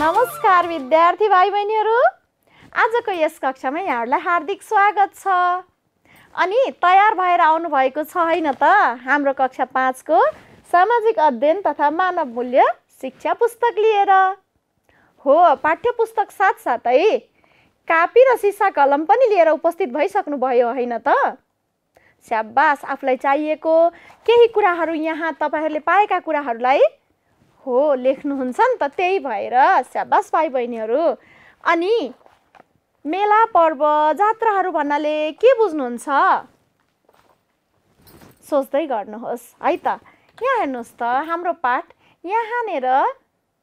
नमस्कार विद्यार्थी भाइ बहिनीहरू आजको यस कक्षामा यहाँहरूलाई हार्दिक स्वागत छ अनि तयार भएर आउनुभएको छ होइन त हाम्रो कक्षा पाँचको सामाजिक अध्ययन तथा मानव मूल्य शिक्षा पुस्तक लिएर हो पाठ्य पुस्तक साथसाथै कापी र सिसा कलम पनि लिएर उपस्थित भइसक्नुभयो होइन त स्याबास आफूलाई चाहिएको केही कुराहरू यहाँ तपाईँहरूले पाएका कुराहरूलाई हो लेख्नुहुन्छ नि त त्यही भएर स्याबास भाइ बहिनीहरू अनि मेला पर्व जात्राहरू भन्नाले के बुझ्नुहुन्छ सोच्दै गर्नुहोस् है त यहाँ हेर्नुहोस् त हाम्रो पाठ यहाँनिर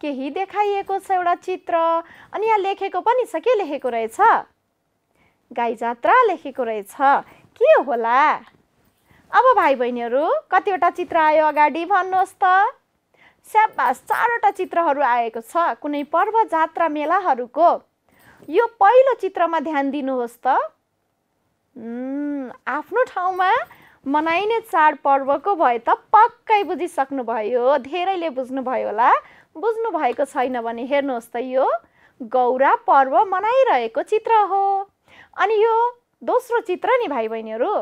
केही देखाइएको छ एउटा चित्र अनि यहाँ लेखेको पनि छ के लेखेको रहेछ गाई जात्रा लेखेको रहेछ के होला अब भाइ बहिनीहरू कतिवटा चित्र आयो अगाडि भन्नुहोस् त स्याबास चारवटा चित्रहरू आएको छ कुनै पर्व जात्रा मेलाहरूको यो पहिलो चित्रमा ध्यान दिनुहोस् त आफ्नो ठाउँमा मनाइने चाडपर्वको भए त पक्कै बुझिसक्नुभयो धेरैले बुझ्नुभयो होला बुझ्नुभएको छैन भने हेर्नुहोस् त यो गौरा पर्व मनाइरहेको चित्र हो अनि यो दोस्रो चित्र नि भाइ बहिनीहरू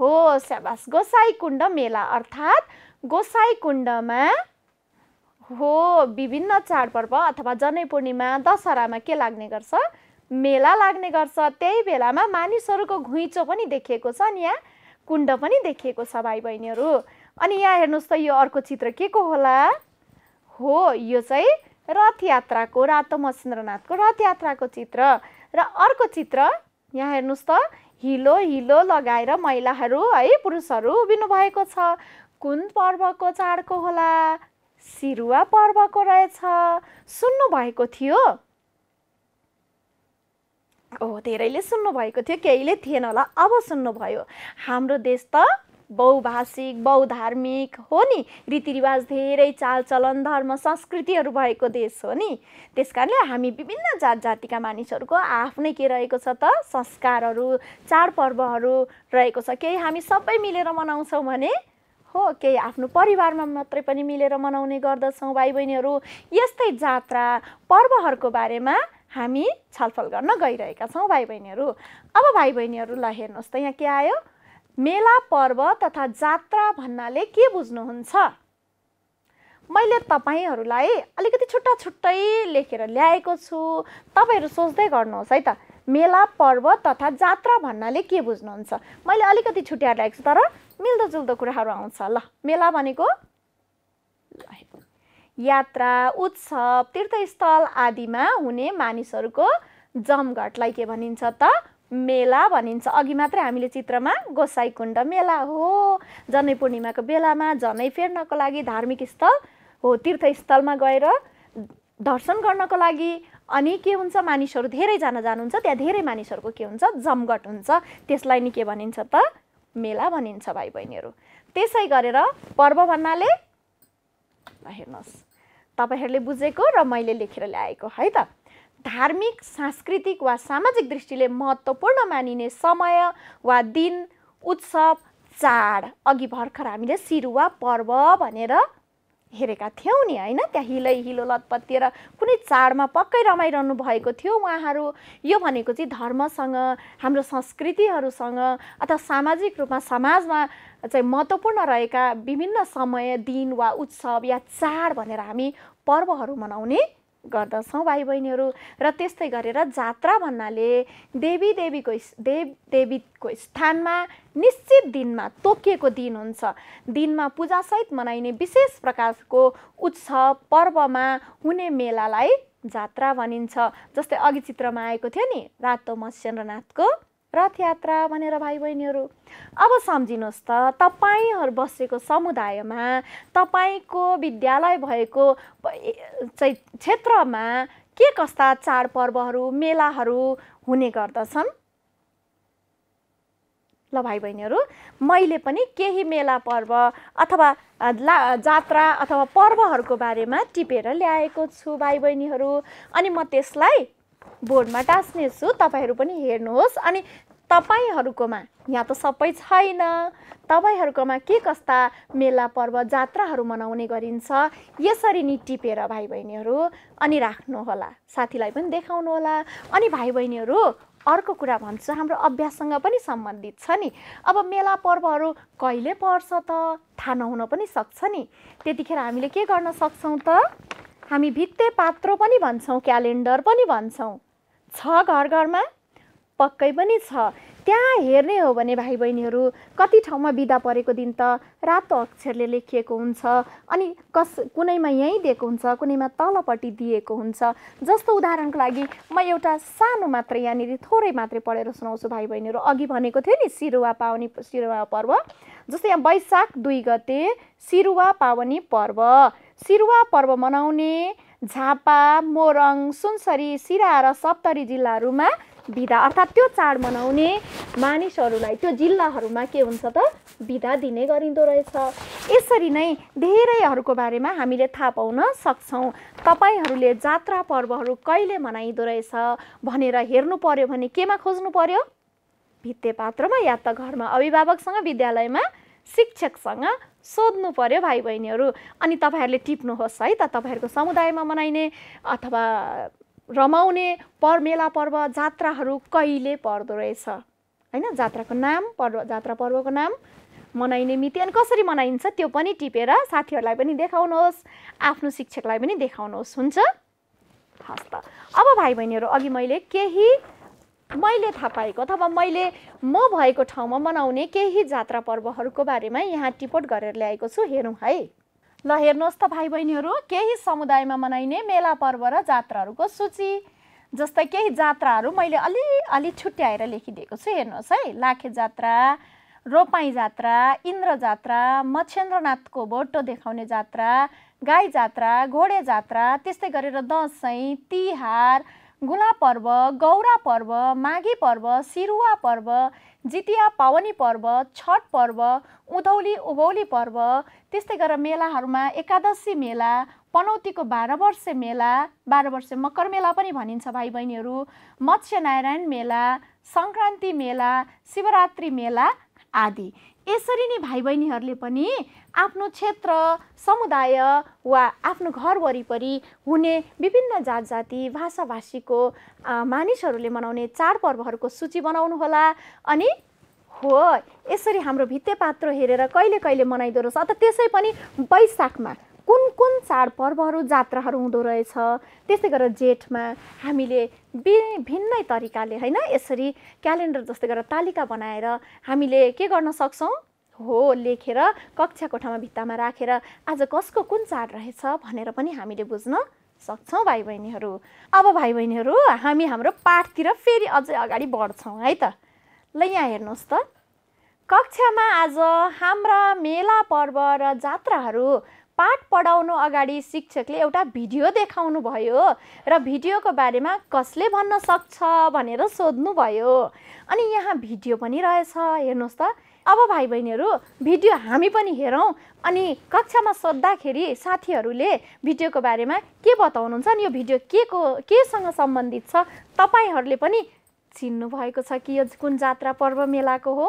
हो स्याबास गोसाई कुण्ड मेला अर्थात् गोसाई कुण्डमा हो विभिन्न चाडपर्व अथवा जनै पूर्णिमा दशहरामा के लाग्ने गर्छ मेला लाग्ने गर्छ त्यही बेलामा मानिसहरूको घुइँचो पनि देखिएको छ अनि यहाँ कुण्ड पनि देखिएको छ भाइ बहिनीहरू अनि यहाँ हेर्नुहोस् त यो अर्को चित्र के को होला हो यो चाहिँ रथयात्राको रातो मसिन्द्रनाथको रथयात्राको चित्र र अर्को चित्र यहाँ हेर्नुहोस् त हिलो हिलो लगाएर महिलाहरू है पुरुषहरू उभिनु भएको छ कुन पर्वको चाडको होला सिरुवा पर्वको रहेछ सुन्नु भएको थियो ओ धेरैले सुन्नुभएको थियो केहीले थिएन होला अब सुन्नुभयो हाम्रो देश त बहुभाषिक बहुधार्मिक हो नि रीतिरिवाज धेरै चालचलन धर्म संस्कृतिहरू भएको देश हो नि त्यस कारणले हामी विभिन्न जात जातिका मानिसहरूको आफ्नै के रहेको छ त संस्कारहरू चाडपर्वहरू रहेको छ केही हामी सबै मिलेर मनाउँछौँ भने हो केही आफ्नो परिवारमा मात्रै पनि मिलेर मनाउने गर्दछौँ भाइ बहिनीहरू यस्तै जात्रा पर्वहरूको बारेमा हामी छलफल गर्न गइरहेका छौँ भाइ बहिनीहरू अब भाइ बहिनीहरूलाई हेर्नुहोस् त यहाँ के आयो मेला पर्व तथा जात्रा भन्नाले के बुझ्नुहुन्छ मैले तपाईँहरूलाई अलिकति छुट्टा छुट्टै लेखेर ल्याएको छु तपाईँहरू सोच्दै गर्नुहोस् है त मेला पर्व तथा जात्रा भन्नाले के बुझ्नुहुन्छ मैले अलिकति छुट्याएर ल्याएको छु तर मिल्दोजुल्दो कुराहरू आउँछ ल मेला भनेको यात्रा उत्सव तीर्थस्थल आदिमा हुने मानिसहरूको जमघटलाई के भनिन्छ त मेला भनिन्छ अघि मात्रै हामीले चित्रमा गोसाईकुण्ड मेला हो जनै पूर्णिमाको बेलामा जनै फेर्नको लागि धार्मिक स्थल हो तीर्थस्थलमा गएर दर्शन गर्नको लागि अनि के हुन्छ मानिसहरू धेरैजना जानुहुन्छ त्यहाँ धेरै मानिसहरूको के हुन्छ जमघट हुन्छ त्यसलाई नि के भनिन्छ त मेला भनिन्छ भाइ बहिनीहरू त्यसै गरेर पर्व भन्नाले हेर्नुहोस् तपाईँहरूले बुझेको र मैले लेखेर ल्याएको है त धार्मिक सांस्कृतिक वा सामाजिक दृष्टिले महत्त्वपूर्ण मानिने समय वा दिन उत्सव चाड अघि भर्खर हामीले सिरुवा पर्व भनेर हेरेका थियौँ नि होइन त्यहाँ हिलै हिलो लतपत्तिएर कुनै चाडमा पक्कै रमाइरहनु भएको थियो उहाँहरू यो भनेको चाहिँ धर्मसँग हाम्रो संस्कृतिहरूसँग अथवा सामाजिक रूपमा समाजमा चाहिँ महत्त्वपूर्ण रहेका विभिन्न समय दिन वा उत्सव या चाड भनेर हामी पर्वहरू मनाउने गर्दछौँ भाइ बहिनीहरू र त्यस्तै गरेर जात्रा भन्नाले देवी देवीको देव देवीको स्थानमा निश्चित दिनमा तोकिएको दिन हुन्छ दिनमा पूजासहित मनाइने विशेष प्रकारको उत्सव पर्वमा हुने मेलालाई जात्रा भनिन्छ जस्तै अघि चित्रमा आएको थियो नि रातो मत्स्यन्द्रनाथको रथयात्रा भनेर भाइ बहिनीहरू अब सम्झिनुहोस् त तपाईँहरू बसेको समुदायमा तपाईँको विद्यालय भएको चाहिँ क्षेत्रमा के कस्ता चाडपर्वहरू मेलाहरू हुने गर्दछन् ल भाइ बहिनीहरू मैले पनि केही मेला पर्व अथवा ला जात्रा अथवा पर्वहरूको बारेमा टिपेर ल्याएको छु भाइ बहिनीहरू अनि म त्यसलाई बोर्डमा छु तपाईँहरू पनि हेर्नुहोस् अनि तपाईँहरूकोमा यहाँ त सबै छैन तपाईँहरूकोमा के कस्ता मेला पर्व जात्राहरू मनाउने गरिन्छ यसरी नि टिपेर भाइ बहिनीहरू अनि राख्नुहोला साथीलाई पनि देखाउनुहोला अनि भाइ बहिनीहरू अर्को कुरा भन्छु हाम्रो अभ्याससँग पनि सम्बन्धित छ नि अब मेला पर्वहरू कहिले पर्छ त थाहा नहुन पनि सक्छ नि त्यतिखेर हामीले के गर्न सक्छौँ त हामी भित्ते पात्रो पनि भन्छौँ क्यालेन्डर पनि भन्छौँ छ घर घरमा पक्कै पनि छ त्यहाँ हेर्ने हो भने भाइ बहिनीहरू कति ठाउँमा बिदा परेको दिन त रातो अक्षरले लेखिएको हुन्छ अनि कस कुनैमा यहीँ दिएको हुन्छ कुनैमा तलपट्टि दिएको हुन्छ जस्तो उदाहरणको लागि म एउटा सानो मात्र यहाँनिर थोरै मात्रै पढेर सुनाउँछु भाइ बहिनीहरू अघि भनेको थियो नि सिरुवा पावनी सिरुवा पर्व जस्तै यहाँ वैशाख दुई गते सिरुवा पावनी पर्व सिरुवा पर्व मनाउने झापा मोरङ सुनसरी सिरा र सप्तरी जिल्लाहरूमा बिदा अर्थात् त्यो चाड मनाउने मानिसहरूलाई त्यो जिल्लाहरूमा के हुन्छ त बिदा दिने गरिँदो रहेछ यसरी नै धेरैहरूको बारेमा हामीले थाहा पाउन सक्छौँ तपाईँहरूले जात्रा पर्वहरू कहिले मनाइँदो रहेछ भनेर हेर्नु पर्यो भने केमा खोज्नु पर्यो भित्ते पात्रमा या त घरमा अभिभावकसँग विद्यालयमा शिक्षकसँग सोध्नु पऱ्यो भाइ बहिनीहरू अनि तपाईँहरूले टिप्नुहोस् है त तपाईँहरूको समुदायमा मनाइने अथवा रमाउने पर मेला पर्व जात्राहरू कहिले पर्दो रहेछ होइन जात्राको नाम पर्व जात्रा पर्वको नाम मनाइने मिति अनि कसरी मनाइन्छ त्यो पनि टिपेर साथीहरूलाई पनि देखाउनुहोस् आफ्नो शिक्षकलाई पनि देखाउनुहोस् हुन्छ हस् त अब भाइ बहिनीहरू अघि मैले केही मैले थाहा पाएको अथवा मैले म भएको ठाउँमा मनाउने केही जात्रा पर्वहरूको बारेमा यहाँ टिपोट गरेर ल्याएको छु हेरौँ है ल हेर्नुहोस् त भाइ बहिनीहरू केही समुदायमा मनाइने मेला पर्व र जात्राहरूको सूची जस्तै केही जात्राहरू मैले अलिअलि छुट्याएर लेखिदिएको छु हेर्नुहोस् है लाखे जात्रा रोपाई जात्रा इन्द्र जात्रा मच्छेन्द्रनाथको भोटो देखाउने जात्रा गाई जात्रा घोडे जात्रा त्यस्तै गरेर दसैँ तिहार गुला पर्व गौरा पर्व माघे पर्व सिरुवा पर्व जितिया पावनी पर्व छठ पर्व उधौली उभौली पर्व त्यस्तै गरेर मेलाहरूमा एकादशी मेला पनौतीको बाह्र वर्षे मेला बाह्र वर्षे मकर मेला पनि भनिन्छ भाइ बहिनीहरू मत्स्यनारायण मेला सङ्क्रान्ति मेला शिवरात्रि मेला आदि यसरी नै भाइ बहिनीहरूले पनि आफ्नो क्षेत्र समुदाय वा आफ्नो घर वरिपरि हुने विभिन्न जात जाति भाषाभाषीको मानिसहरूले मनाउने चाडपर्वहरूको सूची बनाउनुहोला अनि हो यसरी हाम्रो भित्ते पात्र हेरेर कहिले कहिले मनाइदो रहेछ अन्त त्यसै पनि वैशाखमा कुन कुन चाडपर्वहरू जात्राहरू हुँदो रहेछ त्यस्तै गरेर जेठमा हामीले बि भिन्नै तरिकाले होइन यसरी क्यालेन्डर जस्तै गरेर तालिका बनाएर हामीले के गर्न सक्छौँ हो लेखेर कक्षा कोठामा भित्तामा राखेर आज कसको कुन चाड रहेछ भनेर पनि हामीले बुझ्न सक्छौँ भाइ बहिनीहरू अब भाइ बहिनीहरू हामी हाम्रो पाठतिर फेरि अझै अगाडि बढ्छौँ है त ल यहाँ हेर्नुहोस् त कक्षामा आज हाम्रा मेला पर्व र जात्राहरू पाठ पढाउनु अगाडि शिक्षकले एउटा भिडियो देखाउनु भयो र भिडियोको बारेमा कसले भन्न सक्छ भनेर सोध्नुभयो अनि यहाँ भिडियो पनि रहेछ हेर्नुहोस् त अब भाइ बहिनीहरू भिडियो हामी पनि हेरौँ अनि कक्षामा सोद्धाखेरि साथीहरूले भिडियोको बारेमा के बताउनुहुन्छ अनि यो भिडियो के को केसँग सम्बन्धित छ तपाईँहरूले पनि चिन्नु भएको छ कि यो कुन जात्रा पर्व मेलाको हो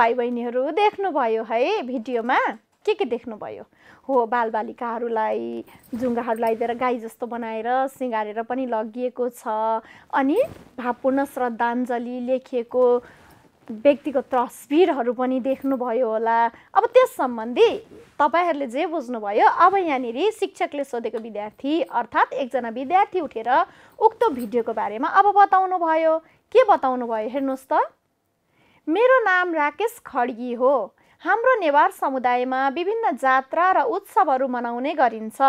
भाइ बहिनीहरू देख्नुभयो है भिडियोमा के के देख्नुभयो हो बालबालिकाहरूलाई जुङ्गाहरूलाई दिएर गाई जस्तो बनाएर सिँगारेर पनि लगिएको छ अनि भावपूर्ण श्रद्धाञ्जली लेखिएको व्यक्तिको तस्बिरहरू पनि देख्नुभयो होला अब त्यस सम्बन्धी तपाईँहरूले जे बुझ्नुभयो अब यहाँनिर शिक्षकले सोधेको विद्यार्थी अर्थात् एकजना विद्यार्थी उठेर उक्त भिडियोको बारेमा अब बताउनु भयो के बताउनु भयो हेर्नुहोस् त मेरो नाम राकेश खड्गी हो हाम्रो नेवार समुदायमा विभिन्न जात्रा र उत्सवहरू मनाउने गरिन्छ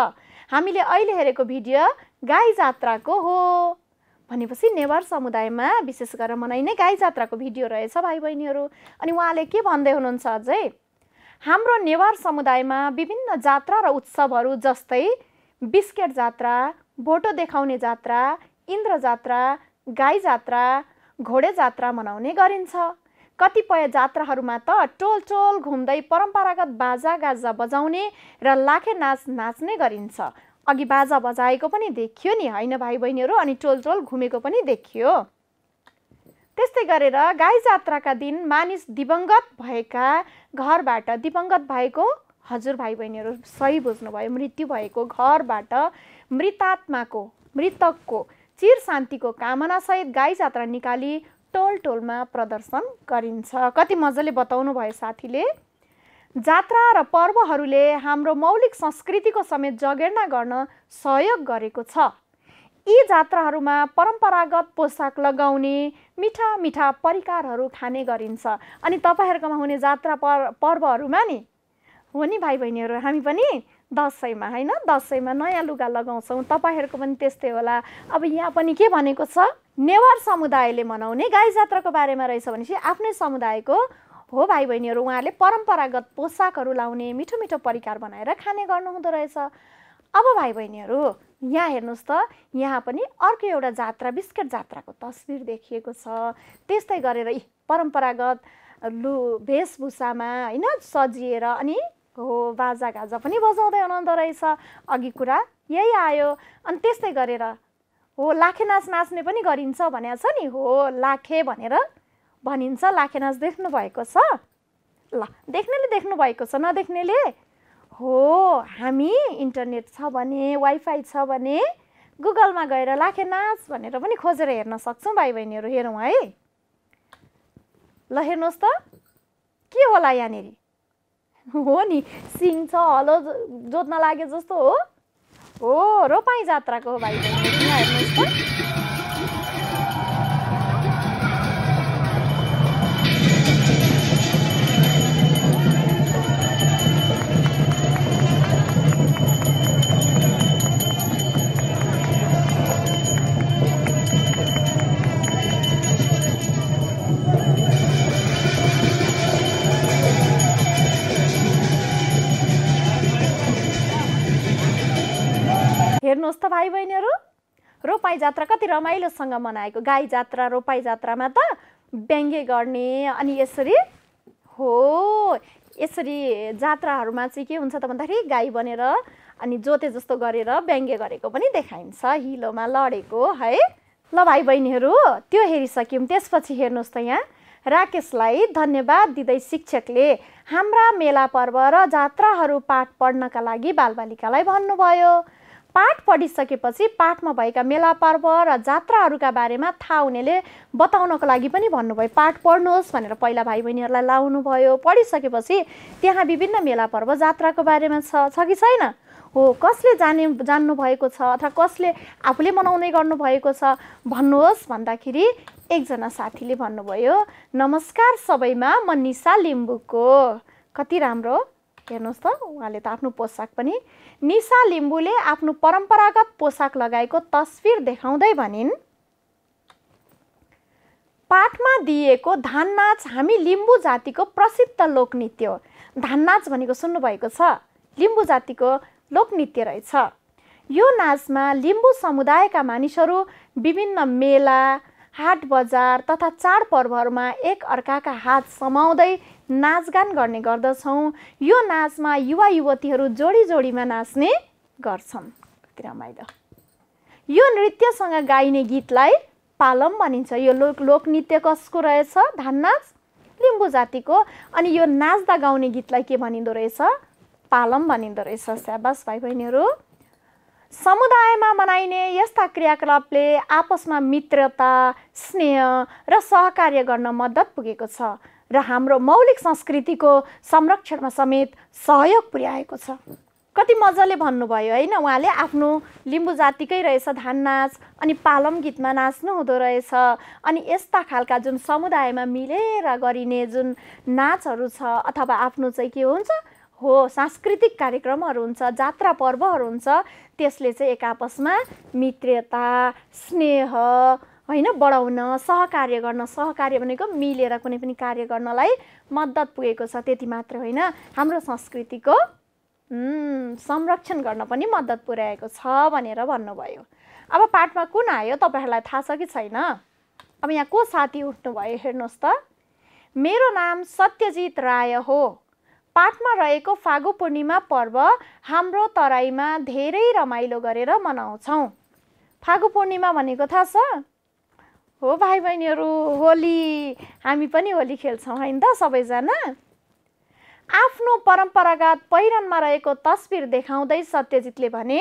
हामीले अहिले हेरेको भिडियो गाई जात्राको हो भनेपछि नेवार समुदायमा विशेष गरेर मनाइने गाई जात्राको भिडियो रहेछ भाइ बहिनीहरू अनि उहाँले के भन्दै हुनुहुन्छ अझै हाम्रो नेवार समुदायमा विभिन्न जात्रा र उत्सवहरू जस्तै बिस्केट जात्रा भोटो देखाउने जात्रा इन्द्र जात्रा गाई जात्रा घोडे जात्रा मनाउने गरिन्छ कतिपय जात्राहरूमा त टोल टोल घुम्दै परम्परागत बाजा गाजा बजाउने र लाखे नाच नाच्ने गरिन्छ अघि बाजा बजाएको पनि देखियो नि होइन भाइ बहिनीहरू अनि टोल टोल घुमेको पनि देखियो त्यस्तै गरेर गाई जात्राका दिन मानिस दिवंगत भएका घरबाट दिवंगत भएको हजुर भाइ बहिनीहरू सही बुझ्नुभयो मृत्यु भएको घरबाट मृतात्माको मृतकको चिर शान्तिको कामनासहित गाई जात्रा निकाली टोल टोलमा प्रदर्शन गरिन्छ कति मजाले बताउनु भयो साथीले जात्रा र पर्वहरूले हाम्रो मौलिक संस्कृतिको समेत जगेर्ना गर्न सहयोग गरेको छ यी जात्राहरूमा परम्परागत पोसाक लगाउने मिठा मिठा परिकारहरू खाने गरिन्छ अनि तपाईँहरूकोमा हुने जात्रा पर पर्वहरूमा नि हो नि भाइ बहिनीहरू हामी पनि दसैँमा होइन दसैँमा नयाँ लुगा लगाउँछौँ तपाईँहरूको पनि त्यस्तै होला अब यहाँ पनि के भनेको छ नेवार समुदायले मनाउने गाई जात्राको बारेमा रहेछ भनेपछि आफ्नै समुदायको हो भाइ बहिनीहरू उहाँहरूले परम्परागत पोसाकहरू लाउने मिठो मिठो परिकार बनाएर खाने गर्नुहुँदो रहेछ अब भाइ बहिनीहरू यहाँ हेर्नुहोस् त यहाँ पनि अर्को एउटा जात्रा बिस्केट जात्राको तस्बिर देखिएको छ त्यस्तै गरेर यी परम्परागत लु वेशभूषामा होइन सजिएर अनि हो बाजा गाजा पनि बजाउँदै हुनुहुँदो रहेछ अघि कुरा यही आयो अनि त्यस्तै गरेर हो लाखे नाच नाच्ने पनि गरिन्छ भनेको छ नि हो लाखे भनेर भनिन्छ लाखे नाच भएको छ ल देख्नेले देख्नु भएको छ नदेख्नेले हो हामी इन्टरनेट छ भने वाइफाई छ भने गुगलमा गएर लाखे नाच भनेर पनि खोजेर हेर्न सक्छौँ भाइ बहिनीहरू हेरौँ है ल हेर्नुहोस् त के होला यहाँनिर हो नि सिङ छ हलो जोत्न लागे जस्तो हो रो पाई जात्राको हो भाइ हेर्नुहोस् त भाइ बहिनीहरू रोपाई जात्रा कति रमाइलोसँग मनाएको गाई जात्रा रोपाई जात्रामा त व्यङ्गे गर्ने अनि यसरी हो यसरी जात्राहरूमा चाहिँ के हुन्छ त भन्दाखेरि गाई बनेर अनि जोते जस्तो गरेर व्यङ्गे गरेको पनि देखाइन्छ हिलोमा लडेको है ल भाइ बहिनीहरू त्यो हेरिसक्यौँ त्यसपछि हेर्नुहोस् त यहाँ राकेशलाई धन्यवाद दिँदै शिक्षकले हाम्रा मेला पर्व र जात्राहरू पाठ पढ्नका लागि बालबालिकालाई भन्नुभयो पाठ पढिसकेपछि पाठमा भएका मेला पर्व र जात्राहरूका बारेमा थाहा हुनेले बताउनको लागि पनि भन्नुभयो पाठ पढ्नुहोस् भनेर पहिला भाइ बहिनीहरूलाई लाउनुभयो पढिसकेपछि त्यहाँ विभिन्न मेला पर्व जात्राको बारेमा छ कि छैन हो कसले जाने जान्नुभएको छ अथवा कसले आफूले मनाउने गर्नुभएको छ भन्नुहोस् भन्दाखेरि एकजना साथीले भन्नुभयो नमस्कार सबैमा म निसा लिम्बुको कति राम्रो हेर्नुहोस् त उहाँले त आफ्नो पोसाक पनि निसा लिम्बूले आफ्नो परम्परागत पोसाक लगाएको तस्विर देखाउँदै भनिन् पाठमा दिएको धान नाच हामी लिम्बू जातिको प्रसिद्ध लोकनृत्य हो धान नाच भनेको सुन्नुभएको छ लिम्बू जातिको लोकनृत्य रहेछ यो नाचमा लिम्बू समुदायका मानिसहरू विभिन्न मेला हाट बजार तथा चाडपर्वहरूमा एक अर्काका हात समाउँदै नाचगान गर्ने गर्दछौँ यो नाचमा युवा युवतीहरू जोडी जोडीमा नाच्ने गर्छन् कति रमाइलो यो नृत्यसँग गाइने गीतलाई पालम भनिन्छ यो लोक लोकनृत्य कसको रहेछ धान नाच लिम्बू जातिको अनि यो नाच्दा गाउने गीतलाई के भनिँदो रहेछ पालम भनिँदो रहेछ स्याबास भाइ बहिनीहरू समुदायमा मनाइने यस्ता क्रियाकलापले आपसमा मित्रता स्नेह र सहकार्य गर्न मद्दत पुगेको छ र हाम्रो मौलिक संस्कृतिको संरक्षणमा समेत सहयोग पुर्याएको छ कति मजाले भन्नुभयो होइन उहाँले आफ्नो लिम्बू जातिकै रहेछ धान नाच अनि पालम गीतमा नाच्नु हुँदो रहेछ अनि यस्ता खालका जुन समुदायमा मिलेर गरिने जुन नाचहरू छ अथवा आफ्नो चाहिँ के हुन्छ हो सांस्कृतिक कार्यक्रमहरू हुन्छ जात्रा पर्वहरू हुन्छ त्यसले चाहिँ एक आपसमा मित्रता स्नेह होइन बढाउन सहकार्य गर्न सहकार्य भनेको मिलेर कुनै पनि कार्य गर्नलाई मद्दत पुगेको छ त्यति मात्र होइन हाम्रो संस्कृतिको संरक्षण गर्न पनि मद्दत पुर्याएको छ भनेर भन्नुभयो अब पाठमा कुन आयो तपाईँहरूलाई थाहा छ कि छैन अब यहाँ को साथी उठ्नु भयो हेर्नुहोस् त मेरो नाम सत्यजित राय हो पाठमा रहेको फागु पूर्णिमा पर्व हाम्रो तराईमा धेरै रमाइलो गरेर मनाउँछौँ फागु पूर्णिमा भनेको थाहा छ हो भाइ बहिनीहरू होली हामी पनि होली खेल्छौँ होइन त सबैजना आफ्नो परम्परागत पहिरनमा रहेको तस्बिर देखाउँदै सत्यजितले भने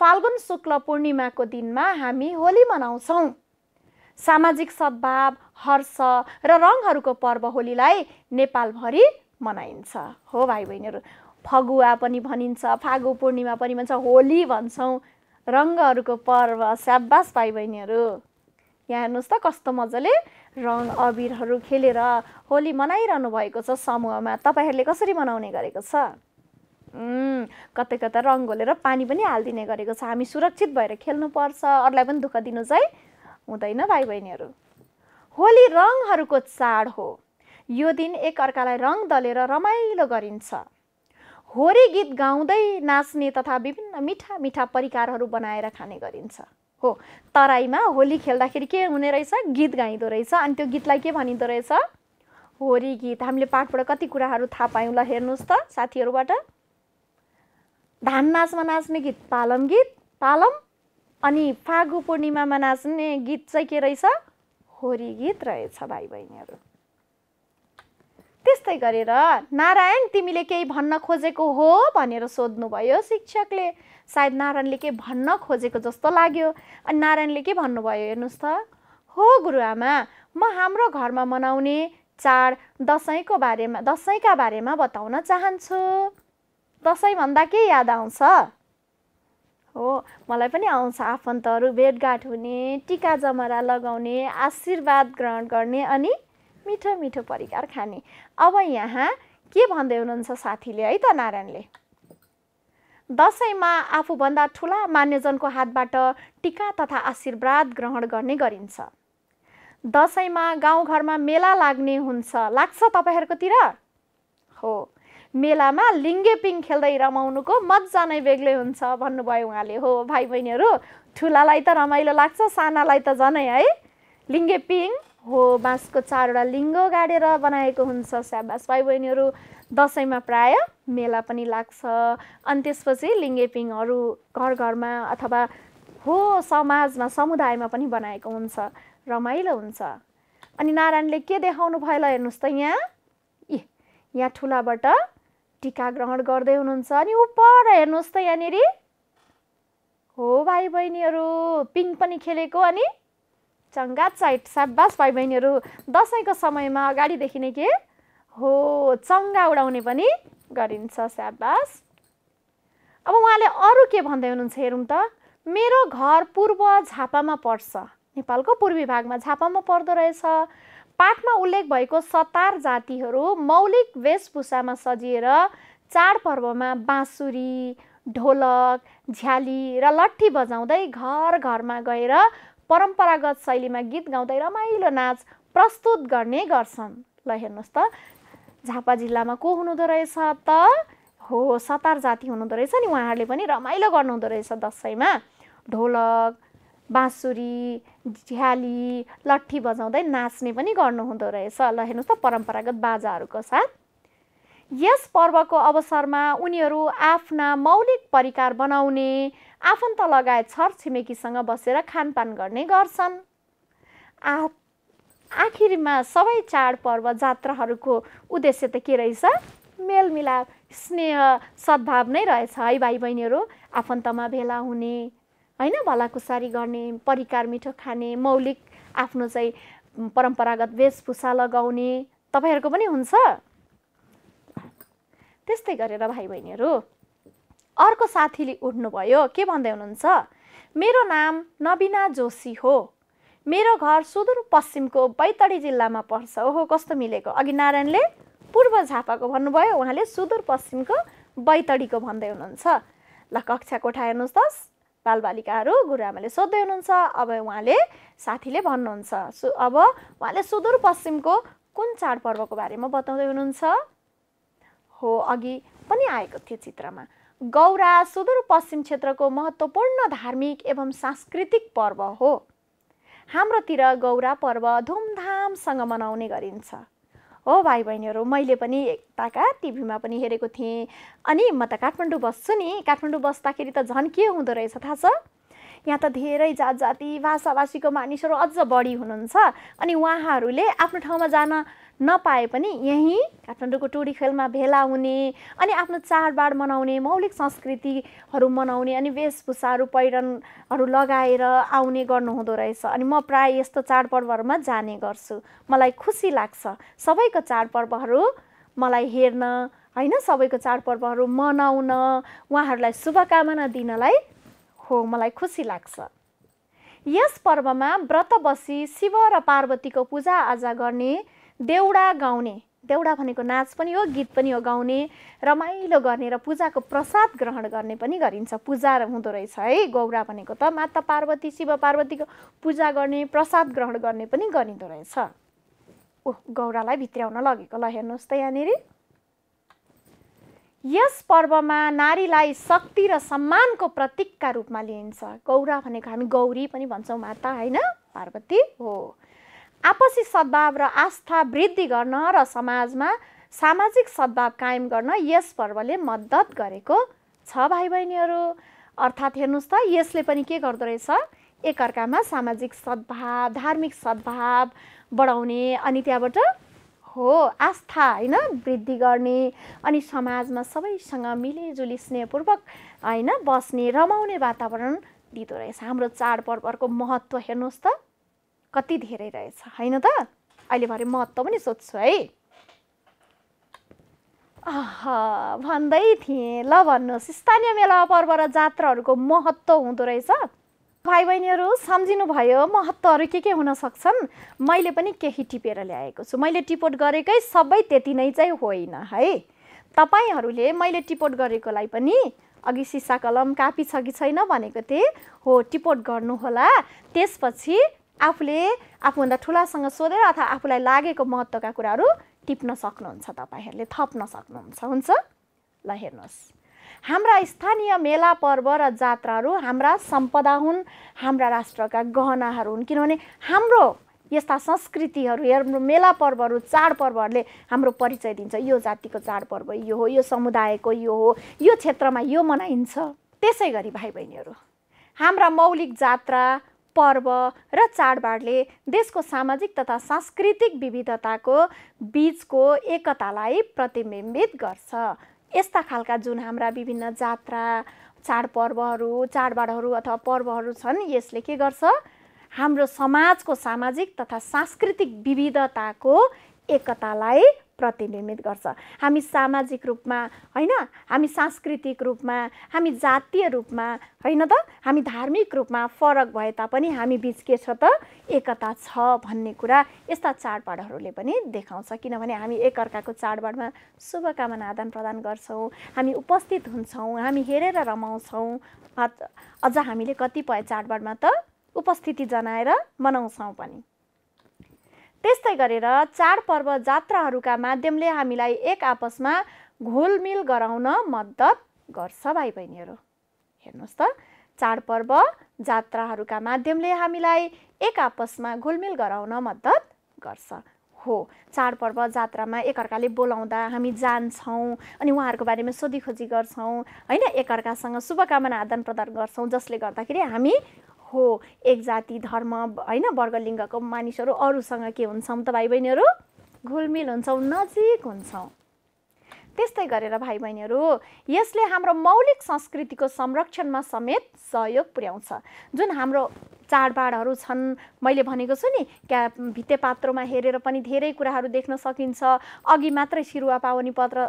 फाल्गुन शुक्ल पूर्णिमाको दिनमा हामी होली मनाउँछौँ सामाजिक सद्भाव हर्ष र रङहरूको पर्व होलीलाई नेपालभरि मनाइन्छ हो भाइ बहिनीहरू फगुवा पनि भनिन्छ फागु पूर्णिमा पनि भन्छ होली भन्छौँ रङ्गहरूको पर्व स्याब्बास भाइ बहिनीहरू यहाँ हेर्नुहोस् त कस्तो मजाले रङ अबिरहरू खेलेर होली मनाइरहनु भएको छ समूहमा तपाईँहरूले कसरी मनाउने गरेको छ कतै कतै रङ घोलेर पानी पनि हालिदिने गरेको छ हामी सुरक्षित भएर खेल्नुपर्छ अरूलाई पनि दुःख दिनु चाहिँ हुँदैन भाइ बहिनीहरू होली रङहरूको चाड हो यो दिन एकअर्कालाई रङ दलेर रमाइलो गरिन्छ होरी गीत गाउँदै नाच्ने तथा विभिन्न मिठा मिठा परिकारहरू बनाएर खाने गरिन्छ हो तराईमा होली खेल्दाखेरि के हुने रहेछ गीत गाइँदो रहेछ अनि त्यो गीतलाई के भनिँदो रहेछ होरी गीत हामीले पाठबाट कति कुराहरू थाहा पायौँ ल हेर्नुहोस् त साथीहरूबाट धान नाचमा नाच्ने गीत पालम गीत पालम अनि फागु पूर्णिमामा नाच्ने गीत चाहिँ के रहेछ होरी गीत रहेछ भाइ बहिनीहरू त्यस्तै गरेर नारायण तिमीले केही भन्न खोजेको हो भनेर सोध्नुभयो शिक्षकले सायद नारायणले केही भन्न खोजेको जस्तो लाग्यो अनि नारायणले के भन्नुभयो हेर्नुहोस् त हो गुरुआमा म हाम्रो घरमा मनाउने चाड दसैँको बारेमा दसैँका बारेमा बताउन चाहन्छु दसैँभन्दा के याद आउँछ हो मलाई पनि आउँछ आफन्तहरू भेटघाट हुने टिका जमरा लगाउने आशीर्वाद ग्रहण गर्ने अनि मिठो मिठो परिकार खाने अब यहाँ के भन्दै हुनुहुन्छ साथीले है त नारायणले दसैँमा आफूभन्दा ठुला मान्यजनको हातबाट टिका तथा आशीर्वाद ग्रहण गर्ने गरिन्छ दसैँमा गाउँघरमा मेला लाग्ने हुन्छ लाग्छ तपाईँहरूकोतिर हो मेलामा लिङ्गेपिङ खेल्दै रमाउनुको मजा नै बेग्लै हुन्छ भन्नुभयो उहाँले हो भाइ बहिनीहरू ठुलालाई त रमाइलो लाग्छ सानालाई त झनै है लिङ्गेपिङ हो बाँसको चारवटा लिङ्गो गाडेर बनाएको हुन्छ स्याबास भाइ बहिनीहरू दसैँमा प्राय मेला पनि लाग्छ अनि त्यसपछि लिङ्गेपिङहरू घर घरमा अथवा हो समाजमा समुदायमा पनि बनाएको हुन्छ रमाइलो हुन्छ अनि नारायणले के देखाउनु भयो ल हेर्नुहोस् त यहाँ ए यहाँ ठुलाबाट टिका ग्रहण गर्दै हुनुहुन्छ अनि उप हेर्नुहोस् त यहाँनिर हो भाइ बहिनीहरू पिङ पनि खेलेको अनि चङ्गा चैट साबास भाइ बहिनीहरू दसैँको समयमा अगाडिदेखि नै के हो चङ्गा उडाउने पनि गरिन्छ स्याबास अब उहाँले अरू के भन्दै हुनुहुन्छ हेरौँ त मेरो घर पूर्व झापामा पर्छ नेपालको पूर्वी भागमा झापामा पर्दो रहेछ पाठमा उल्लेख भएको सतार जातिहरू मौलिक वेशभूषामा सजिएर चाडपर्वमा बाँसुरी ढोलक झ्याली र लट्ठी बजाउँदै घर घरमा गएर परम्परागत शैलीमा गीत गाउँदै रमाइलो नाच प्रस्तुत गर्ने गर्छन् ल हेर्नुहोस् त झापा जिल्लामा को हुनुहुँदो रहेछ त हो सतार जाति हुनुहुँदो रहेछ नि उहाँहरूले पनि रमाइलो गर्नुहुँदो रहेछ दसैँमा ढोलक बाँसुरी झ्याली लट्ठी बजाउँदै नाच्ने पनि गर्नुहुँदो रहेछ ल हेर्नुहोस् त परम्परागत बाजाहरूको साथ यस पर्वको अवसरमा उनीहरू आफ्ना मौलिक परिकार बनाउने आफन्त लगायत छर छिमेकीसँग बसेर खानपान गर्ने गर्छन् आ आखिरमा सबै चाडपर्व जात्राहरूको उद्देश्य त के रहेछ मेलमिलाप स्नेह सद्भाव नै रहेछ है भाइ बहिनीहरू आफन्तमा भेला हुने होइन भलाकुसारी गर्ने परिकार मिठो खाने मौलिक आफ्नो चाहिँ परम्परागत वेशभूषा लगाउने तपाईँहरूको पनि हुन्छ त्यस्तै गरेर भाइ बहिनीहरू अर्को साथीले उठ्नुभयो के भन्दै हुनुहुन्छ मेरो नाम नबिना जोशी हो मेरो घर सुदूरपश्चिमको बैतडी जिल्लामा पर्छ ओहो कस्तो मिलेको अघि नारायणले पूर्व झापाको भन्नुभयो उहाँले सुदूरपश्चिमको बैतडीको भन्दै हुनुहुन्छ ल कक्षा कोठा हेर्नुहोस् त बालबालिकाहरू गुरुआमाले सोध्दै हुनुहुन्छ अब उहाँले साथीले भन्नुहुन्छ सु अब उहाँले सुदूरपश्चिमको कुन चाडपर्वको बारेमा बताउँदै हुनुहुन्छ हो अघि पनि आएको थियो चित्रमा गौरा सुदूरपश्चिम क्षेत्रको महत्त्वपूर्ण धार्मिक एवं सांस्कृतिक पर्व हो हाम्रोतिर गौरा पर्व धुमधामसँग मनाउने गरिन्छ हो भाइ बहिनीहरू मैले पनि एकताका टिभीमा पनि हेरेको थिएँ अनि म त काठमाडौँ बस्छु नि काठमाडौँ बस्दाखेरि त झन् के हुँदो रहेछ थाहा छ यहाँ त धेरै जात जाति भाषाभाषीको मानिसहरू अझ बढी हुनुहुन्छ अनि उहाँहरूले आफ्नो ठाउँमा जान नपाए पनि यहीँ काठमाडौँको टोडी खेलमा भेला हुने अनि आफ्नो चाडबाड मनाउने मौलिक संस्कृतिहरू मनाउने अनि वेशभूषाहरू पहिरनहरू लगाएर आउने गर्नुहुँदो रहेछ अनि म प्रायः यस्तो चाडपर्वहरूमा जाने गर्छु मलाई खुसी लाग्छ सबैको चाडपर्वहरू मलाई हेर्न होइन सबैको चाडपर्वहरू मनाउन उहाँहरूलाई शुभकामना दिनलाई हो मलाई खुसी लाग्छ यस पर्वमा व्रत बसी शिव र पार्वतीको पूजाआजा गर्ने देउडा गाउने देउडा भनेको नाच पनि हो गीत पनि हो गाउने रमाइलो गर्ने र पूजाको प्रसाद ग्रहण गर्ने पनि गरिन्छ पूजा हुँदो रहेछ है गौरा भनेको त माता पार्वती शिव पार्वतीको पूजा गर्ने प्रसाद ग्रहण गर्ने पनि गरिँदो रहेछ ओह गौरालाई भित्र्याउन लगेको ल हेर्नुहोस् त यहाँनिर यस पर्वमा नारीलाई शक्ति र सम्मानको प्रतीकका रूपमा लिइन्छ गौरा भनेको हामी गौरी पनि भन्छौँ माता होइन पार्वती हो आपसी सद्भाव र आस्था वृद्धि गर्न र समाजमा सामाजिक सद्भाव कायम गर्न यस पर्वले मद्दत गरेको छ भाइ बहिनीहरू अर्थात् हेर्नुहोस् त यसले पनि के गर्दो रहेछ एकअर्कामा सामाजिक सद्भाव धार्मिक सद्भाव बढाउने अनि त्यहाँबाट हो आस्था होइन वृद्धि गर्ने अनि समाजमा सबैसँग मिलेजुली स्नेहपूर्वक होइन बस्ने रमाउने वातावरण दिँदो रहेछ हाम्रो चाडपर्वहरूको महत्त्व हेर्नुहोस् त कति धेरै रहेछ होइन त अहिले भरे महत्त्व पनि सोध्छु है अह भन्दै थिएँ ल भन्नुहोस् स्थानीय मेला पर्व र जात्राहरूको महत्त्व हुँदो रहेछ भाइ बहिनीहरू सम्झिनुभयो महत्त्वहरू के के हुन सक्छन् मैले पनि केही टिपेर ल्याएको छु मैले टिपोट गरेकै सबै त्यति नै चाहिँ होइन है तपाईँहरूले मैले टिपोट गरेकोलाई पनि अघि सिसा कलम कापी छ कि छैन भनेको थिएँ हो टिपोट गर्नुहोला त्यसपछि आफूले आफूभन्दा ठुलासँग सोधेर अथवा आफूलाई लागेको महत्त्वका कुराहरू टिप्न सक्नुहुन्छ तपाईँहरूले थप्न सक्नुहुन्छ हुन्छ ल हेर्नुहोस् हाम्रा स्थानीय मेला पर्व र जात्राहरू हाम्रा सम्पदा हुन् हाम्रा राष्ट्रका गहनाहरू हुन् किनभने हाम्रो यस्ता संस्कृतिहरू हाम्रो मेला पर्वहरू चाडपर्वहरूले हाम्रो परिचय दिन्छ यो जातिको चाडपर्व यो हो यो समुदायको यो हो यो क्षेत्रमा यो मनाइन्छ त्यसै गरी भाइ बहिनीहरू हाम्रा मौलिक जात्रा पर्व र चाडबाडले देशको सामाजिक तथा सांस्कृतिक विविधताको बिचको एकतालाई प्रतिबिम्बित गर्छ यस्ता खालका जुन हाम्रा विभिन्न जात्रा चाडपर्वहरू चाडबाडहरू अथवा पर्वहरू छन् यसले के गर्छ हाम्रो समाजको सामाजिक तथा सांस्कृतिक विविधताको एकतालाई प्रतिबिम्बित गर्छ हामी सामाजिक रूपमा होइन हामी सांस्कृतिक रूपमा हामी जातीय रूपमा होइन त हामी धार्मिक रूपमा फरक भए तापनि हामी बिच के छ त एकता छ भन्ने कुरा यस्ता चाडबाडहरूले पनि देखाउँछ किनभने हामी एकअर्काको चाडबाडमा शुभकामना आदान प्रदान गर्छौँ हामी उपस्थित हुन्छौँ हामी हेरेर रमाउँछौँ अझ हामीले कतिपय चाडबाडमा त उपस्थिति जनाएर मनाउँछौँ पनि त्यस्तै गरेर चाडपर्व जात्राहरूका माध्यमले हामीलाई एक आपसमा घुलमिल गराउन मद्दत गर्छ भाइ बहिनीहरू हेर्नुहोस् त चाडपर्व जात्राहरूका माध्यमले हामीलाई एक आपसमा घुलमिल गराउन मद्दत गर्छ हो चाडपर्व जात्रामा एकअर्काले बोलाउँदा हामी जान्छौँ अनि उहाँहरूको बारेमा सोधीखोजी गर्छौँ होइन एकअर्कासँग शुभकामना आदान प्रदान गर्छौँ जसले गर्दाखेरि हामी हो एक जाति धर्म होइन वर्गलिङ्गको मानिसहरू अरूसँग के हुन्छौँ त भाइ बहिनीहरू घुलमिल हुन्छौँ नजिक हुन्छौँ त्यस्तै गरेर भाइ बहिनीहरू यसले हाम्रो मौलिक संस्कृतिको संरक्षणमा समेत सहयोग पुर्याउँछ जुन हाम्रो चाडबाडहरू छन् मैले भनेको छु नि क्या भित्ते पात्रोमा हेरेर पनि धेरै कुराहरू देख्न सकिन्छ अघि मात्रै सिरुवा पावनी पत्र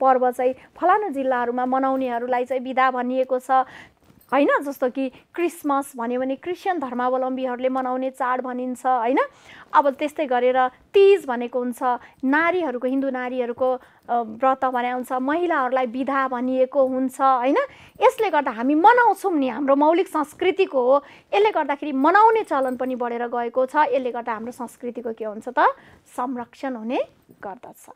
पर्व चाहिँ फलानु जिल्लाहरूमा मनाउनेहरूलाई चाहिँ विदा भनिएको छ होइन जस्तो कि क्रिसमस भन्यो भने क्रिस्चियन धर्मावलम्बीहरूले मनाउने चाड भनिन्छ होइन अब त्यस्तै गरेर तिज भनेको हुन्छ नारीहरूको हिन्दू नारीहरूको व्रत भने हुन्छ महिलाहरूलाई विधा भनिएको हुन्छ होइन यसले गर्दा हामी मनाउँछौँ नि हाम्रो मौलिक संस्कृतिको हो यसले गर्दाखेरि मनाउने चलन पनि बढेर गएको छ यसले गर्दा हाम्रो संस्कृतिको के हुन्छ त संरक्षण हुने गर्दछ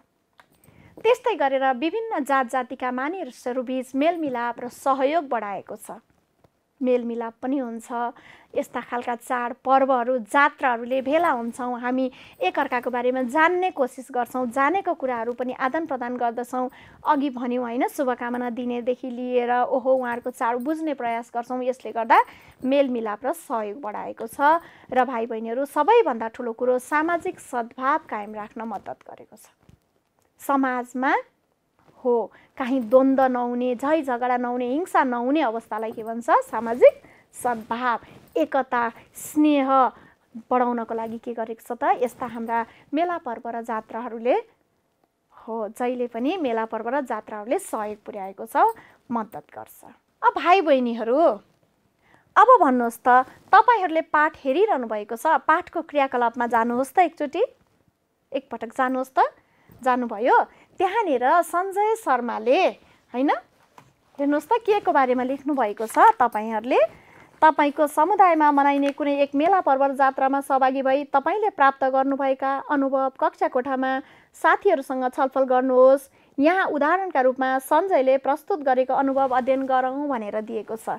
त्यस्तै गरेर विभिन्न जात जातिका मानिसहरू बिच मेलमिलाप र सहयोग बढाएको छ मेलमिलाप पनि हुन्छ यस्ता खालका चाड पर्वहरू जात्राहरूले भेला हुन्छौँ हामी एकअर्काको बारेमा जान्ने कोसिस गर्छौँ जानेको कुराहरू पनि आदान प्रदान गर्दछौँ अघि भन्यौँ होइन शुभकामना दिनेदेखि लिएर ओहो उहाँहरूको चाड बुझ्ने प्रयास गर्छौँ यसले गर्दा मेलमिलाप र सहयोग बढाएको छ र भाइ बहिनीहरू सबैभन्दा ठुलो कुरो सामाजिक सद्भाव कायम राख्न मद्दत गरेको छ समाजमा हो काहीँ द्वन्द्व नहुने झै झगडा नहुने हिंसा नहुने अवस्थालाई के भन्छ सामाजिक सद्भाव एकता स्नेह बढाउनको लागि के गरेको छ त यस्ता हाम्रा मेला पर्व र जात्राहरूले हो जहिले पनि मेला पर्व र जात्राहरूले सहयोग पुर्याएको छ मद्दत गर्छ अब भाइ बहिनीहरू अब भन्नुहोस् त तपाईँहरूले पाठ हेरिरहनु भएको छ पाठको क्रियाकलापमा जानुहोस् त एकचोटि एकपटक जानुहोस् त जानुभयो त्यहाँनिर सञ्जय शर्माले होइन हेर्नुहोस् त के को बारेमा लेख्नुभएको छ तपाईँहरूले तपाईँको समुदायमा मनाइने कुनै एक मेला पर्व जात्रामा सहभागी भई तपाईँले प्राप्त गर्नुभएका अनुभव कक्षा कोठामा साथीहरूसँग छलफल गर्नुहोस् यहाँ उदाहरणका रूपमा सञ्जयले प्रस्तुत गरेको अनुभव अध्ययन गरौँ भनेर दिएको छ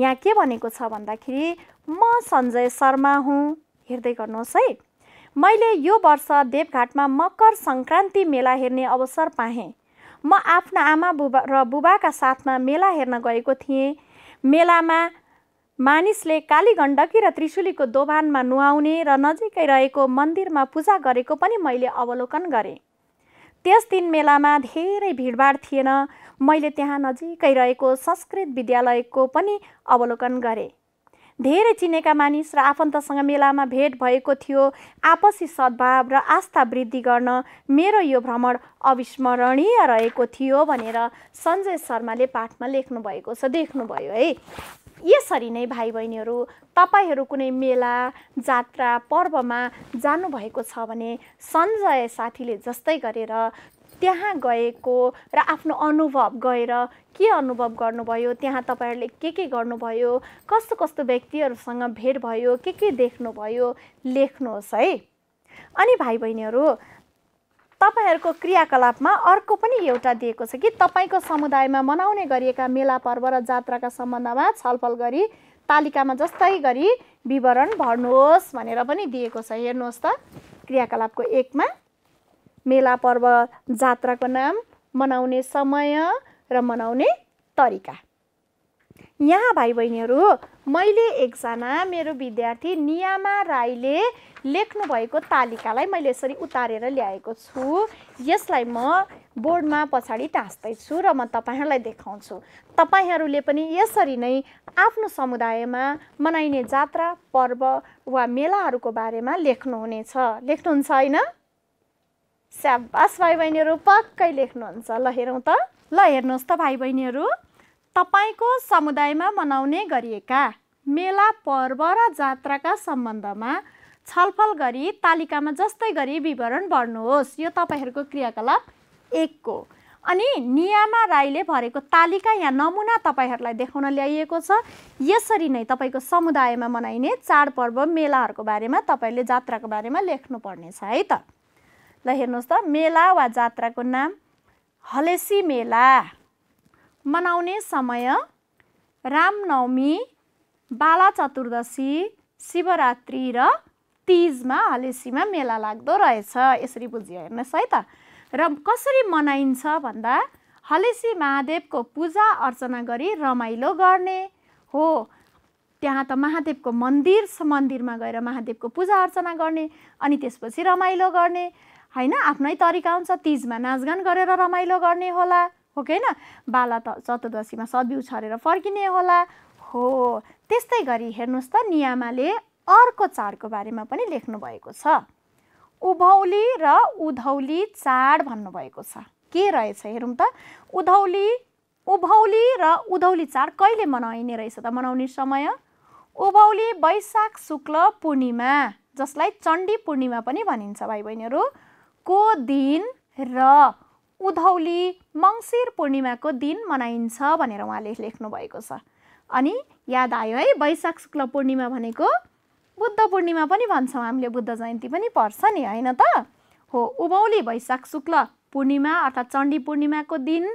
यहाँ के भनेको छ भन्दाखेरि म सञ्जय शर्मा हुँ हेर्दै गर्नुहोस् है मैले यो वर्ष देवघाटमा मकर सङ्क्रान्ति मेला हेर्ने अवसर पाएँ म आफ्ना आमा बुबा र बुबाका साथमा मेला हेर्न गएको थिएँ मेलामा मानिसले काली गण्डकी र त्रिशुलीको दोभानमा नुहाउने र नजिकै रहेको मन्दिरमा पूजा गरेको पनि मैले अवलोकन गरेँ त्यस दिन मेलामा धेरै भिडभाड थिएन मैले त्यहाँ नजिकै रहेको संस्कृत विद्यालयको पनि अवलोकन गरेँ धेरै चिनेका मानिस र आफन्तसँग मेलामा भेट भएको थियो आपसी सद्भाव र आस्था वृद्धि गर्न मेरो यो भ्रमण अविस्मरणीय रहेको थियो भनेर सञ्जय शर्माले पाठमा लेख्नुभएको छ देख्नुभयो है यसरी नै भाइ बहिनीहरू तपाईँहरू कुनै मेला जात्रा पर्वमा जानुभएको छ भने सञ्जय साथीले जस्तै गरेर त्यहाँ गएको र आफ्नो अनुभव गएर के अनुभव गर्नुभयो त्यहाँ तपाईँहरूले के के गर्नुभयो कस्तो कस्तो व्यक्तिहरूसँग भेट भयो के के देख्नुभयो लेख्नुहोस् है अनि भाइ बहिनीहरू तपाईँहरूको क्रियाकलापमा अर्को पनि एउटा दिएको छ कि तपाईँको समुदायमा मनाउने गरिएका मेला पर्व र जात्राका सम्बन्धमा छलफल गरी तालिकामा जस्तै गरी विवरण भर्नुहोस् भनेर पनि दिएको छ हेर्नुहोस् त क्रियाकलापको एकमा मेला पर्व जात्राको नाम मनाउने समय र मनाउने तरिका यहाँ भाइ बहिनीहरू मैले एकजना मेरो विद्यार्थी नियामा राईले लेख्नुभएको तालिकालाई मैले यसरी उतारेर ल्याएको छु यसलाई म बोर्डमा पछाडि टाँस्दैछु र म तपाईँहरूलाई देखाउँछु तपाईँहरूले पनि यसरी नै आफ्नो समुदायमा मनाइने जात्रा पर्व वा मेलाहरूको बारेमा लेख्नुहुनेछ लेख्नुहुन्छ होइन स्याबास भाइ बहिनीहरू पक्कै लेख्नुहुन्छ ल हेरौँ त ल हेर्नुहोस् त भाइ बहिनीहरू तपाईँको समुदायमा मनाउने गरिएका मेला पर्व र जात्राका सम्बन्धमा छलफल गरी तालिकामा जस्तै गरी विवरण भर्नुहोस् यो तपाईँहरूको क्रियाकलाप एकको अनि नियामा राईले भरेको तालिका या नमुना तपाईँहरूलाई देखाउन ल्याइएको छ यसरी नै तपाईँको समुदायमा मनाइने चाडपर्व मेलाहरूको बारेमा तपाईँले जात्राको बारेमा लेख्नुपर्नेछ है त ल हेर्नुहोस् त मेला वा जात्राको नाम हलेसी मेला मनाउने समय रामनवमी बाला चतुर्दशी शिवरात्रि र तिजमा हलेसीमा मेला लाग्दो रहेछ यसरी बुझियो हेर्नुहोस् है त र कसरी मनाइन्छ भन्दा हलेसी महादेवको पूजा अर्चना गरी रमाइलो गर्ने हो त्यहाँ त महादेवको मन्दिर मन्दिरमा गएर महादेवको पूजा अर्चना गर्ने अनि त्यसपछि रमाइलो गर्ने होइन आफ्नै तरिका हुन्छ तिजमा नाचगान गरेर रमाइलो गर्ने होला हो कि होइन बाला त चतुर्दशीमा सदिउ छरेर फर्किने होला हो त्यस्तै गरी हेर्नुहोस् त नियामाले अर्को चाडको बारेमा पनि लेख्नुभएको छ उभौली र उधौली चाड भन्नुभएको छ के रहेछ हेरौँ त उधौली उभौली र उधौली चाड कहिले मनाइने रहेछ त मनाउने समय उभौली वैशाख शुक्ल पूर्णिमा जसलाई चण्डी पूर्णिमा पनि भनिन्छ भाइ बहिनीहरू को दिन र उधौली मङ्सिर पूर्णिमाको दिन मनाइन्छ भनेर उहाँले लेख्नुभएको छ अनि याद आयो है वैशाख शुक्ल पूर्णिमा भनेको बुद्ध पूर्णिमा पनि भन्छौँ हामीले बुद्ध जयन्ती पनि पर्छ नि होइन त हो उभौली वैशाख शुक्ल पूर्णिमा अर्थात् चण्डी पूर्णिमाको दिन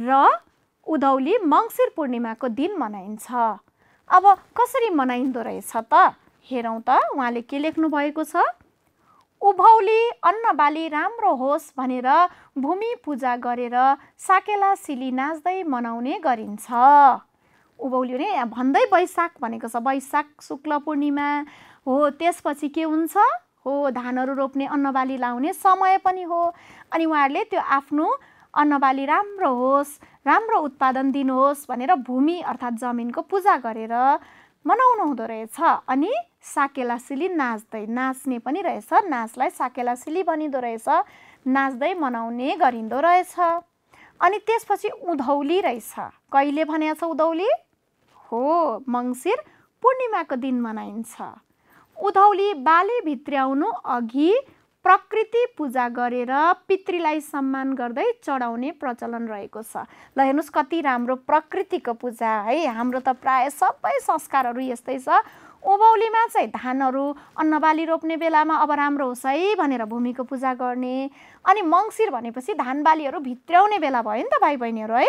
र उधौली मङ्सिर पूर्णिमाको दिन मनाइन्छ अब कसरी मनाइँदो रहेछ त हेरौँ त उहाँले के लेख्नु भएको छ उभौली अन्नबाली राम्रो होस् भनेर भूमि पूजा गरेर साकेला सिली नाच्दै मनाउने गरिन्छ उभौली भने भन्दै वैशाख भनेको छ वैशाख शुक्ल पूर्णिमा हो त्यसपछि के हुन्छ हो धानहरू रोप्ने अन्नबाली लाउने समय पनि हो अनि उहाँहरूले त्यो आफ्नो अन्नबाली राम्रो होस् राम्रो उत्पादन दिनुहोस् भनेर भूमि अर्थात् जमिनको पूजा गरेर मनाउनु हुँदो रहेछ अनि साकेलासिली नाच्दै नाच्ने पनि रहेछ नाचलाई साकेलासिली बनिँदो रहेछ नाच्दै मनाउने गरिँदो रहेछ अनि त्यसपछि उधौली रहेछ कहिले भने छ उधौली हो मङ्सिर पूर्णिमाको दिन मनाइन्छ उधौली बाली भित्र्याउनु अघि प्रकृति पूजा गरेर पितृलाई सम्मान गर्दै चढाउने प्रचलन रहेको छ ल हेर्नुहोस् कति राम्रो प्रकृतिको पूजा है हाम्रो त प्रायः सबै संस्कारहरू यस्तै छ ओभौलीमा चाहिँ धानहरू अन्नबाली रोप्ने बेलामा अब राम्रो होस् है भनेर भूमिको पूजा गर्ने अनि मङ्सिर भनेपछि धान बालीहरू भित्र्याउने बेला भयो नि त भाइ बहिनीहरू है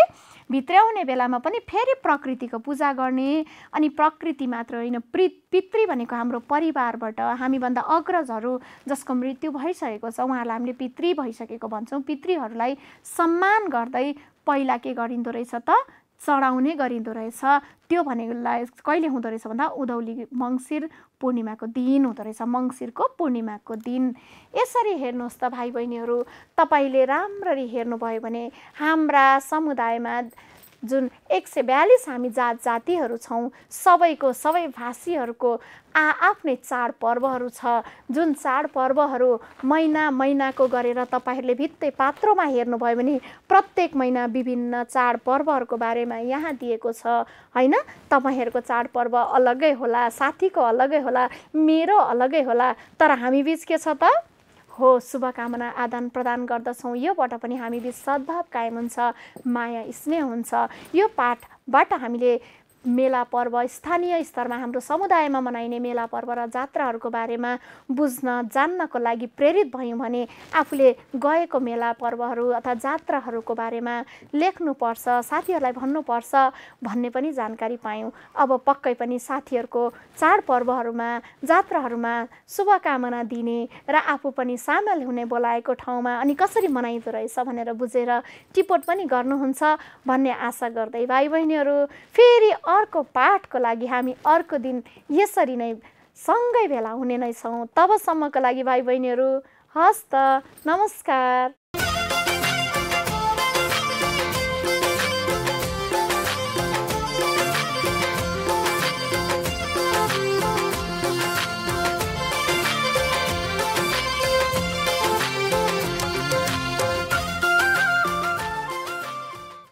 भित्र्याउने बेलामा पनि फेरि प्रकृतिको पूजा गर्ने अनि प्रकृति मात्र होइन पृ पितृ भनेको हाम्रो परिवारबाट हामीभन्दा अग्रजहरू जसको मृत्यु भइसकेको छ उहाँहरूलाई हामीले पितृ भइसकेको भन्छौँ पितृहरूलाई सम्मान गर्दै पहिला के गरिँदो रहेछ त चढाउने गरिँदो रहेछ त्यो भनेलाई कहिले हुँदो रहेछ भन्दा उधौली मङ्सिर पूर्णिमाको दिन हुँदो रहेछ मङ्सिरको पूर्णिमाको दिन यसरी हेर्नुहोस् त भाइ बहिनीहरू तपाईँले राम्ररी हेर्नुभयो भने हाम्रा समुदायमा जुन एक सय बयालिस हामी जात जातिहरू छौँ सबैको सबै भाषीहरूको आआफ्नै चाडपर्वहरू छ जुन चाडपर्वहरू महिना महिनाको गरेर तपाईँहरूले भित्तै पात्रोमा हेर्नुभयो भने प्रत्येक महिना विभिन्न चाडपर्वहरूको बारेमा यहाँ दिएको छ होइन तपाईँहरूको चाडपर्व अलग्गै होला साथीको अलग्गै होला मेरो अलग्गै होला तर हामी बिच के छ त हो शुभकामना आदान प्रदान गर्दछौँ योबाट पनि बिच सद्भाव कायम हुन्छ माया स्नेह हुन्छ यो पाठबाट हामीले मेला पर्व स्थानीय स्तरमा हाम्रो समुदायमा मनाइने मेला पर्व र जात्राहरूको बारेमा बुझ्न जान्नको लागि प्रेरित भयौँ भने आफूले गएको मेला पर्वहरू अथवा जात्राहरूको बारेमा लेख्नुपर्छ साथीहरूलाई भन्नुपर्छ भन्ने पनि जानकारी पायौँ अब पक्कै पनि साथीहरूको चाडपर्वहरूमा जात्राहरूमा शुभकामना दिने र आफू पनि सामेल हुने बोलाएको ठाउँमा अनि कसरी मनाइँदो रहेछ भनेर बुझेर टिपोट पनि गर्नुहुन्छ भन्ने आशा गर्दै भाइ बहिनीहरू फेरि अर्को पाठको लागि हामी अर्को दिन यसरी नै सँगै भेला हुने नै छौँ तबसम्मको लागि भाइ बहिनीहरू हस् त नमस्कार